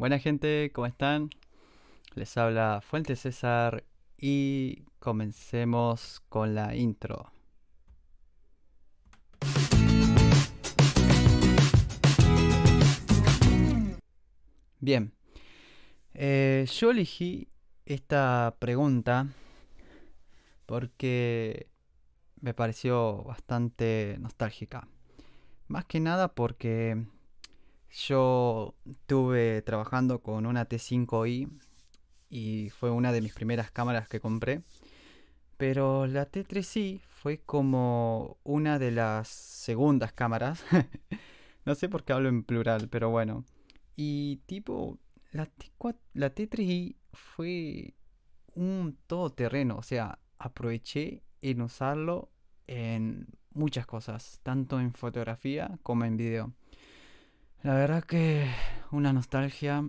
Buena gente, ¿cómo están? Les habla Fuente César y comencemos con la intro. Bien, eh, yo elegí esta pregunta porque me pareció bastante nostálgica. Más que nada porque yo estuve trabajando con una T5i y fue una de mis primeras cámaras que compré. Pero la T3i fue como una de las segundas cámaras. no sé por qué hablo en plural, pero bueno. Y tipo, la, t la 3 i fue un todoterreno. O sea, aproveché en usarlo en muchas cosas, tanto en fotografía como en video. La verdad que una nostalgia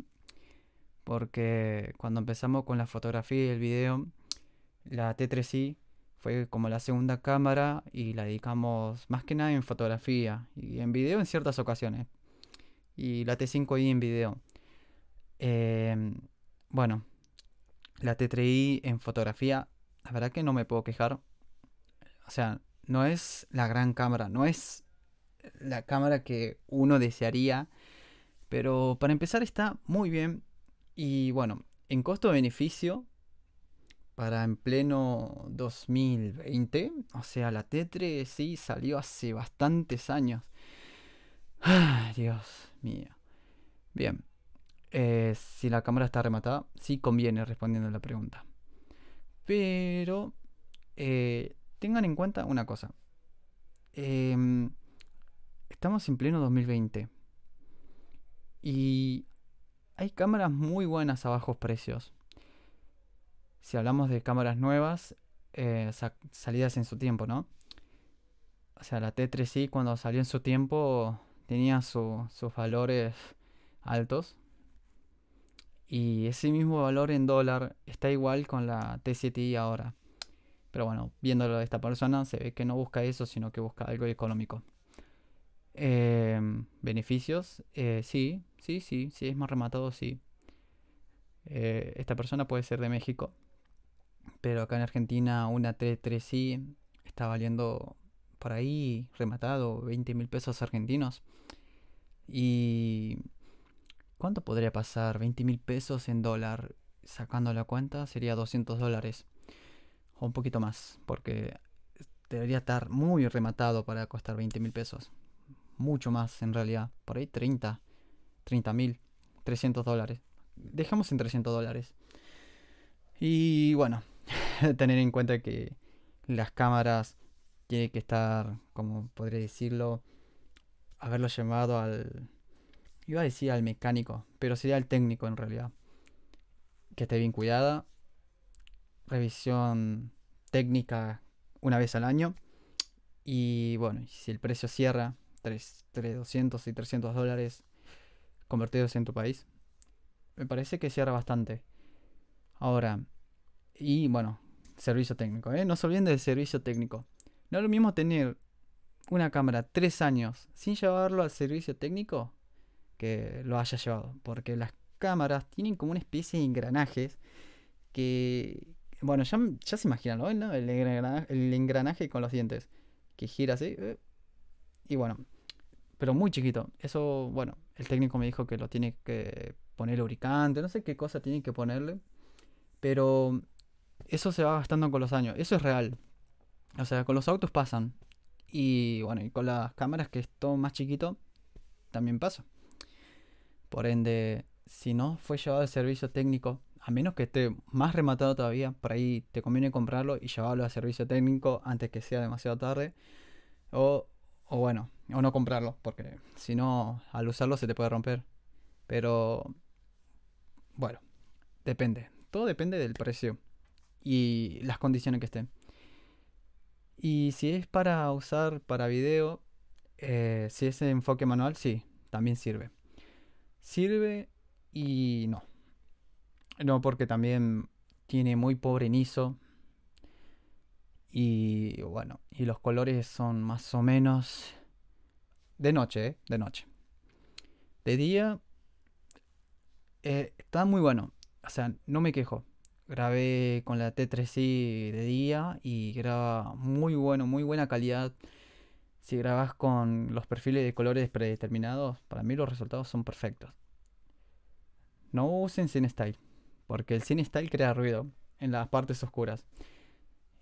porque cuando empezamos con la fotografía y el video, la T3i fue como la segunda cámara y la dedicamos más que nada en fotografía y en video en ciertas ocasiones. Y la T5i en video. Em, bueno, la T3i en fotografía, la verdad que no me puedo quejar. O sea, no es la gran cámara, no es la cámara que uno desearía. Pero para empezar está muy bien. Y bueno, en costo-beneficio, para en pleno 2020, o sea, la T3 sí salió hace bastantes años. Dios mío. Bien, eh, si la cámara está rematada, sí conviene respondiendo la pregunta. Pero eh, tengan en cuenta una cosa. Em, estamos en pleno 2020. Y hay cámaras muy buenas a bajos precios. Si hablamos de cámaras nuevas, eh, salidas en su tiempo, ¿no? O sea, la T3i cuando salió en su tiempo tenía sus valores altos. Y ese mismo valor en dólar está igual con la T7i ahora. Pero bueno, viéndolo de esta persona, se ve que no busca eso, sino que busca algo económico. Em, beneficios, eh, sí, sí, sí, sí, es más rematado, sí. Eh, esta persona puede ser de México, pero acá en Argentina una t 3 sí está valiendo por ahí rematado 20 mil pesos argentinos. ¿Y cuánto podría pasar? 20 mil pesos en dólar, sacando la cuenta, sería 200 dólares o un poquito más, porque debería estar muy rematado para costar 20 mil pesos mucho más en realidad, por ahí 30, 30 mil, 300 dólares. Dejamos en 300 dólares. Y bueno, tener en cuenta que las cámaras tiene que estar, como podría decirlo, haberlo llamado al, iba a decir al mecánico, pero sería al técnico en realidad. Que esté bien cuidada. Revisión técnica una vez al año. Y bueno, si el precio cierra 300 y 300 dólares convertidos en tu país. Me parece que cierra bastante. Ahora, y bueno, servicio técnico, ¿eh? No se olviden del servicio técnico. No es lo mismo tener una cámara tres años sin llevarlo al servicio técnico que lo haya llevado. Porque las cámaras tienen como una especie de engranajes que, bueno, ya, se imaginan, ¿no? el engranaje con los dientes que gira así. ¿eh? Y bueno, pero muy chiquito. Eso, bueno, el técnico me dijo que lo tiene que poner lubricante, no sé qué cosa tiene que ponerle, pero eso se va gastando con los años, eso es real. O sea, con los autos pasan. Y bueno, y con las cámaras que es todo más chiquito, también pasa. Por ende, si no fue llevado al servicio técnico, a menos que esté más rematado todavía, por ahí te conviene comprarlo y llevarlo al servicio técnico antes que sea demasiado tarde. O, o bueno, o no comprarlo, porque si no, al usarlo se te puede romper. Pero, bueno, depende. Todo depende del precio y las condiciones que estén. Y si es para usar para video, eh, si es enfoque manual, sí, también sirve. Sirve y no. No, porque también tiene muy pobre niso Y bueno, y los colores son más o menos de noche, ¿eh? de noche. De día eh, está muy bueno. O sea, no me quejo. Grabé con la t 3 c de día y graba muy bueno, muy buena calidad. Si grabas con los perfiles de colores predeterminados, para mí los resultados son perfectos. No usen CineStyle, porque el CineStyle crea ruido en las partes oscuras.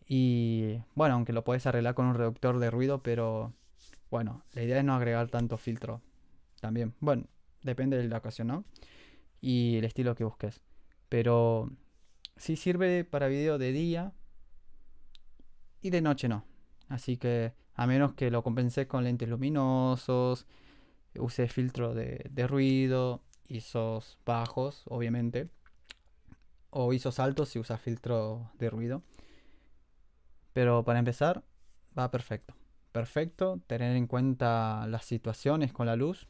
Y bueno, aunque lo podés arreglar con un reductor de ruido, pero bueno, la idea es no agregar tanto filtro también. Bueno, depende de la ocasión, Y el estilo que busques. Pero sí sirve para video de día y de noche no. Así que a menos que lo compenses con lentes luminosos, use filtro de, de ruido, ISOs bajos, obviamente. O ISOs altos si usas filtro de ruido. Pero para empezar, va perfecto perfecto, tener en cuenta las situaciones con la luz.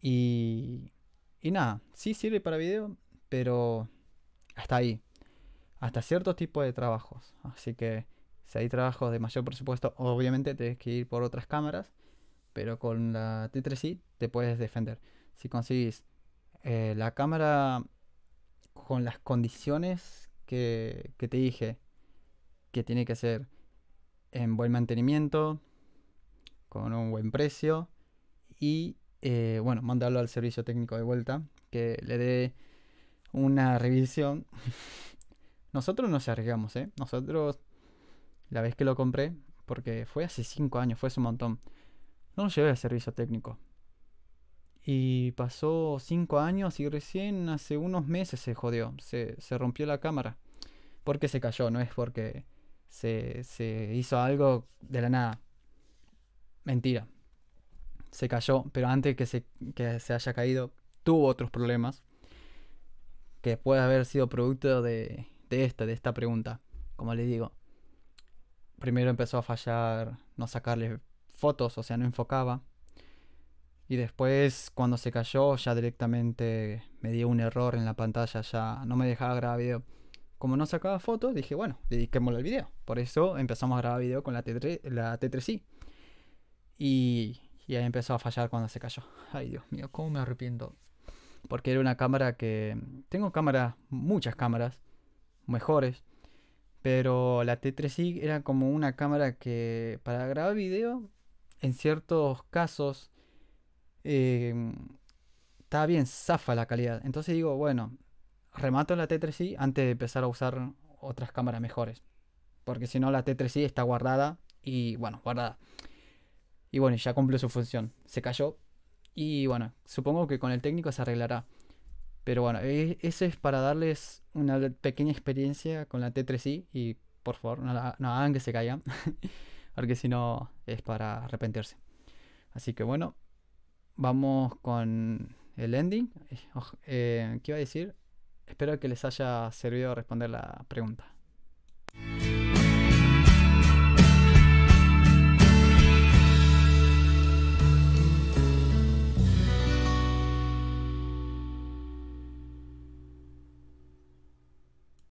Y, y nada, sí sirve para video, pero hasta ahí, hasta cierto tipo de trabajos. Así que si hay trabajos de mayor presupuesto, obviamente tienes que ir por otras cámaras, pero con la T3i te puedes defender. Si consigues eh, la cámara con las condiciones que, que te dije, que tiene que ser en buen mantenimiento, con un buen precio y, eh, bueno, mandarlo al servicio técnico de vuelta, que le dé una revisión. Nosotros nos arriesgamos, ¿eh? Nosotros, la vez que lo compré, porque fue hace 5 años, fue hace un montón, no lo llevé al servicio técnico. Y pasó 5 años y recién hace unos meses se jodió, se, se rompió la cámara. Porque se cayó, no es porque se, hizo algo de la nada. Mentira. Se cayó, pero antes que se, haya caído, tuvo otros problemas que puede haber sido producto de, de esta, de esta pregunta. Como le digo, primero empezó a fallar, no sacarle fotos, o sea, no enfocaba. Y después, cuando se cayó, ya directamente me dio un error en la pantalla, ya no me dejaba grabar video como no sacaba fotos, dije, bueno, dediquémoslo al video. Por eso empezamos a grabar video con la, T3, la T3i. Y, y ahí empezó a fallar cuando se cayó. Ay, Dios mío, cómo me arrepiento. Porque era una cámara que... Tengo cámaras, muchas cámaras, mejores. Pero la T3i era como una cámara que para grabar video, en ciertos casos, eh, estaba bien zafa la calidad. Entonces digo, bueno, remato la T3i antes de empezar a usar otras cámaras mejores. Porque si no, la T3i está guardada y bueno, guardada. Y bueno, ya cumplió su función. Se cayó. Y bueno, supongo que con el técnico se arreglará. Pero bueno, e, eso es para darles una pequeña experiencia con la T3i. Y por favor, no, hagan que se caigan. porque si no, es para arrepentirse. Así que bueno, vamos con el ending. Eh, eh, ¿Qué iba a decir? Espero que les haya servido responder la pregunta.